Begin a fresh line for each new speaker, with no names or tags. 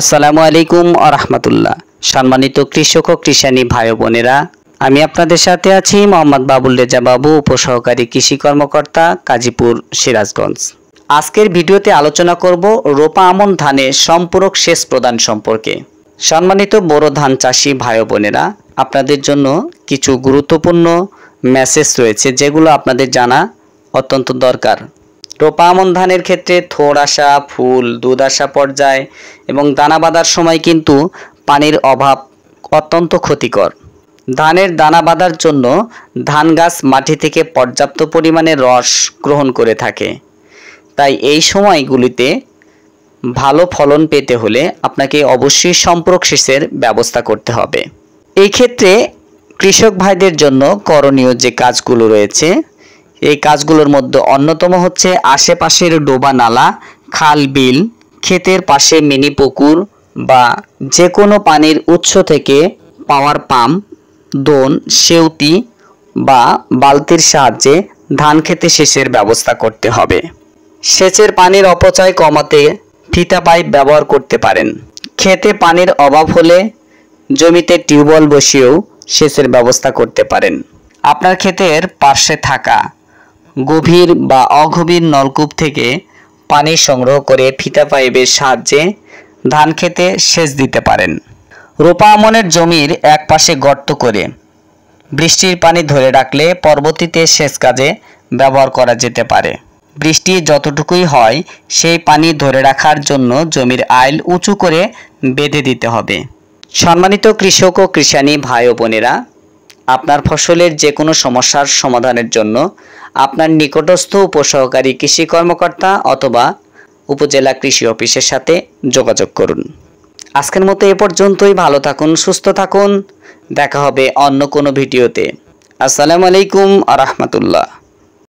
আসসালামু আলাইকুম আ রহমতুল্লাহ সম্মানিত কৃষক ও কৃষানী ভাই বোনেরা আমি আপনাদের সাথে আছি মোহাম্মদ বাবুল রেজা বাবু উপসহকারী কৃষি কর্মকর্তা কাজীপুর সিরাজগঞ্জ আজকের ভিডিওতে আলোচনা করব রোপা আমন ধানের সম্পূরক সেচ প্রদান সম্পর্কে সম্মানিত বড় ধান চাষি ভাই বোনেরা আপনাদের জন্য কিছু গুরুত্বপূর্ণ মেসেজ রয়েছে যেগুলো আপনাদের জানা অত্যন্ত দরকার রোপা আমন ধানের ক্ষেত্রে থোড় আসা ফুল দুধ আসা পর্যায় এবং দানা বাঁধার সময় কিন্তু পানির অভাব অত্যন্ত ক্ষতিকর ধানের দানা বাঁধার জন্য ধান গাছ মাটি থেকে পর্যাপ্ত পরিমাণে রস গ্রহণ করে থাকে তাই এই সময়গুলিতে ভালো ফলন পেতে হলে আপনাকে অবশ্যই সম্পর্ক সেচের ব্যবস্থা করতে হবে এই ক্ষেত্রে কৃষক ভাইদের জন্য করণীয় যে কাজগুলো রয়েছে এই কাজগুলোর মধ্যে অন্যতম হচ্ছে আশেপাশের ডোবা নালা খাল বিল ক্ষেতের পাশে মিনি পুকুর বা যে কোনো পানির উৎস থেকে পাওয়ার পাম্প দোন সেউতি বা বালতির সাহায্যে ধান খেতে সেচের ব্যবস্থা করতে হবে সেচের পানির অপচয় কমাতে ফিতা পাইপ ব্যবহার করতে পারেন খেতে পানির অভাব হলে জমিতে টিউবওয়েল বসিয়েও সেচের ব্যবস্থা করতে পারেন আপনার ক্ষেতের পাশে থাকা গভীর বা অগভীর নলকূপ থেকে পানি সংগ্রহ করে ফিতা পাইপের সাহায্যে ধান খেতে সেচ দিতে পারেন রোপা আমনের জমির এক পাশে গর্ত করে বৃষ্টির পানি ধরে রাখলে পরবর্তীতে সেচ কাজে ব্যবহার করা যেতে পারে বৃষ্টি যতটুকুই হয় সেই পানি ধরে রাখার জন্য জমির আইল উঁচু করে বেঁধে দিতে হবে সম্মানিত কৃষক ও কৃষাণী ভাই ও বোনেরা আপনার ফসলের যে কোনো সমস্যার সমাধানের জন্য আপনার নিকটস্থ উপসহকারী কৃষি কর্মকর্তা অথবা উপজেলা কৃষি অফিসের সাথে যোগাযোগ করুন আজকের মতো এ পর্যন্তই ভালো থাকুন সুস্থ থাকুন দেখা হবে অন্য কোনো ভিডিওতে আসসালামু আলাইকুম আ রহমতুল্লাহ